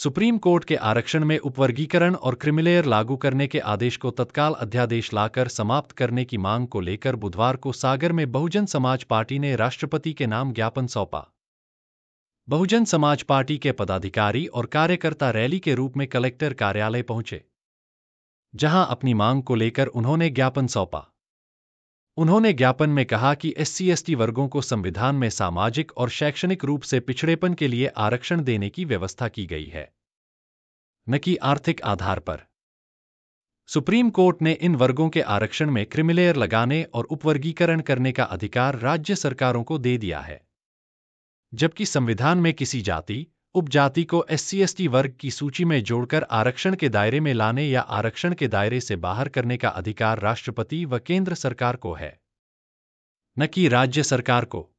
supreme court के आरक्षण में उपवर्गीकरण और क्रिमिलेयर लागू करने के आदेश को तत्काल अध्यादेश लाकर समाप्त करने की मांग को लेकर बुधवार को सागर में बहुजन समाज पार्टी ने राष्ट्रपति के नाम ज्ञापन सौंपा बहुजन समाज पार्टी के पदाधिकारी और कार्यकर्ता रैली के रूप में कलेक्टर कार्यालय पहुंचे जहां अपनी मांग को लेकर उन्होंने ज्ञापन सौंपा उन्होंने ज्ञापन में कहा कि एससी सी वर्गों को संविधान में सामाजिक और शैक्षणिक रूप से पिछड़ेपन के लिए आरक्षण देने की व्यवस्था की गई है न कि आर्थिक आधार पर सुप्रीम कोर्ट ने इन वर्गों के आरक्षण में क्रिमिलेयर लगाने और उपवर्गीकरण करने का अधिकार राज्य सरकारों को दे दिया है जबकि संविधान में किसी जाति उपजाति को एससी वर्ग की सूची में जोड़कर आरक्षण के दायरे में लाने या आरक्षण के दायरे से बाहर करने का अधिकार राष्ट्रपति व केंद्र सरकार को है न कि राज्य सरकार को